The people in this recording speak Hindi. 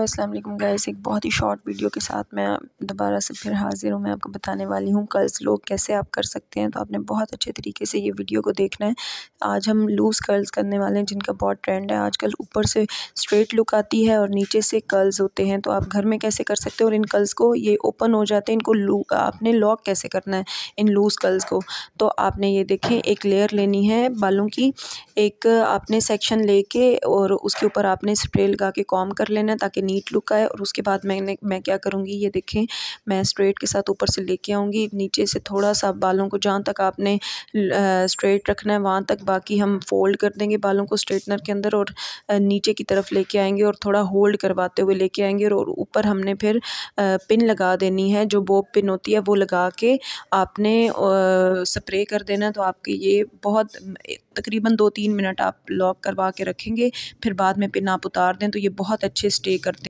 असलम गाइस एक बहुत ही शॉर्ट वीडियो के साथ मैं दोबारा से फिर हाज़िर हूँ मैं आपको बताने वाली हूँ कर्ल्स लोग कैसे आप कर सकते हैं तो आपने बहुत अच्छे तरीके से ये वीडियो को देखना है आज हम लूज़ कर्ल्स करने वाले हैं जिनका बहुत ट्रेंड है आजकल ऊपर से स्ट्रेट लुक आती है और नीचे से कर्ल्स होते हैं तो आप घर में कैसे कर सकते हैं और इन कर्ल्स को ये ओपन हो जाते हैं इनको आपने लॉक कैसे करना है इन लूज़ कर्ल्स को तो आपने ये देखें एक लेयर लेनी है बालों की एक आपने सेक्शन ले और उसके ऊपर आपने स्प्रे लगा के कॉम कर लेना ताकि नीट लुक आए और उसके बाद मैंने मैं क्या करूँगी ये देखें मैं स्ट्रेट के साथ ऊपर से लेके आऊँगी नीचे से थोड़ा सा बालों को जहाँ तक आपने स्ट्रेट रखना है वहाँ तक बाकी हम फोल्ड कर देंगे बालों को स्ट्रेटनर के अंदर और नीचे की तरफ लेके आएंगे और थोड़ा होल्ड करवाते हुए लेके आएंगे और ऊपर हमने फिर पिन लगा देनी है जो बोब पिन होती है वो लगा के आपने स्प्रे कर देना तो आपकी ये बहुत तकरीबन दो तीन मिनट आप लॉक करवा के रखेंगे फिर बाद में पिन आप उतार दें तो ये बहुत अच्छे स्टे करते हैं